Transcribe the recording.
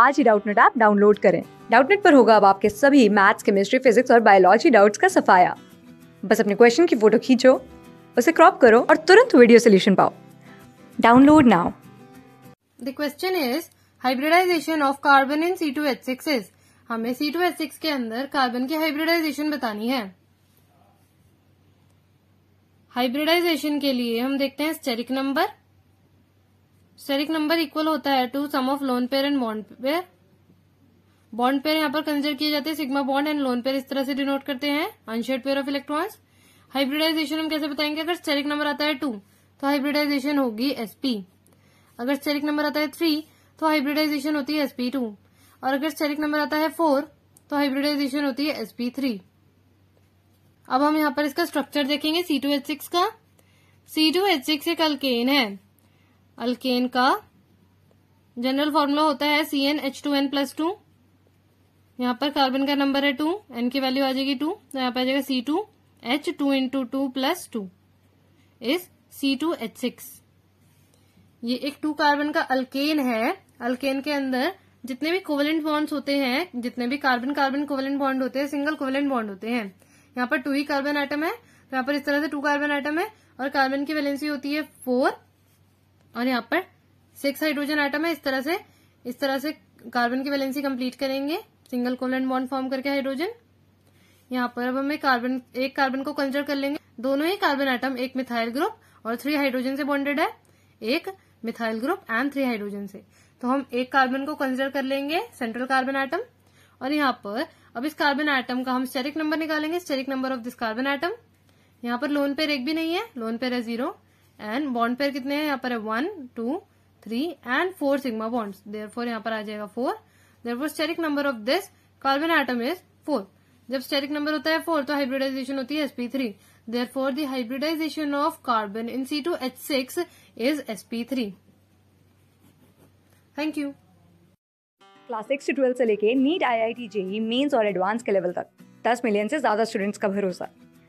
आज ही Doubtnut app download करें डाउटनेट पर होगा अब आपके सभी मैथ्स केमिस्ट्री फिजिक्स और बायोलॉजी डाउट्स का सफाया बस अपने क्वेश्चन की फोटो खींचो उसे क्रॉप करो और तुरंत वीडियो सोल्यूशन पाओ download now the question is hybridization of carbon in C two H six is हमें सी टू एच सिक्स के अंदर कार्बन की हाइब्रिडाइजेशन बतानी है हाइब्रिडाइजेशन के लिए हम देखते हैं steric number steric number equal होता है to sum of lone pair and bond pair bond pair यहाँ पर कंसिडर किए जाते हैं sigma bond and lone pair इस तरह से डिनोट करते हैं unshared pair of electrons hybridization हम कैसे बताएंगे अगर स्टेरिक नंबर आता है टू तो हाइब्रिडाइजेशन होगी एसपी अगर स्टेरिक नंबर आता है थ्री तो हाइब्रिडाइजेशन होती है एसपी टू और अगर स्टेरिक नंबर आता है फोर तो हाइब्रिडाइजेशन होती है एसपी थ्री अब हम यहाँ पर इसका स्ट्रक्चर देखेंगे सी टू एच सिक्स का सी टू एच सिक्स एक अल्केन है अल्केन का जनरल फॉर्मूला होता है C N H two N plus two यहाँ पर कार्बन का नंबर है टू एन की वैल्यू आ जाएगी टू तो यहाँ पर आ जाएगा C two H two into two plus two is C two H six ये एक टू कार्बन का अल्केन है अल्केन के अंदर जितने भी कोवलेंट बॉन्ड्स होते हैं जितने भी कार्बन कार्बन कोवलेंट बॉन्ड होते हैं सिंगल कोवलेंट बॉन्ड होते हैं यहाँ पर टू ही कार्बन आइटम है तो यहाँ पर इस तरह से टू कार्बन आइटम है और कार्बन की वैलेंसी होती है फोर और यहाँ पर सिक्स हाइड्रोजन आइटम है इस तरह से इस तरह से कार्बन की वैलेंसी कंप्लीट करेंगे सिंगल कोलन बॉन्ड फॉर्म करके हाइड्रोजन यहाँ पर अब हमें कार्बन एक कार्बन को कंसिडर कर लेंगे दोनों ही कार्बन आइटम एक मिथाइल ग्रुप और थ्री हाइड्रोजन से बॉन्डेड है एक methyl group and three hydrogen से तो हम एक कार्बन को कंसिडर कर लेंगे सेंट्रल कार्बन आइटम और यहाँ पर अब इस कार्बन आइटम का हम स्टेरिक नंबर निकालेंगे steric number of this carbon atom यहाँ पर लोन पेर एक भी नहीं है लोन पेर है जीरो एंड बॉन्ड पेयर कितने हैं यहाँ पर है one two three and four sigma bond there four यहाँ पर आ जाएगा four there four steric number of this carbon atom is four जब स्टेरिक नंबर होता है फोर तो हाइब्रिडाइजेशन होती है SP three there four the hybridization of carbon in C two H six is SP three thank you class six से twelve से लेके NEET I I T JEE mains और एडवांस के लेवल तक दस मिलियन से ज्यादा स्टूडेंट्स का भरोसा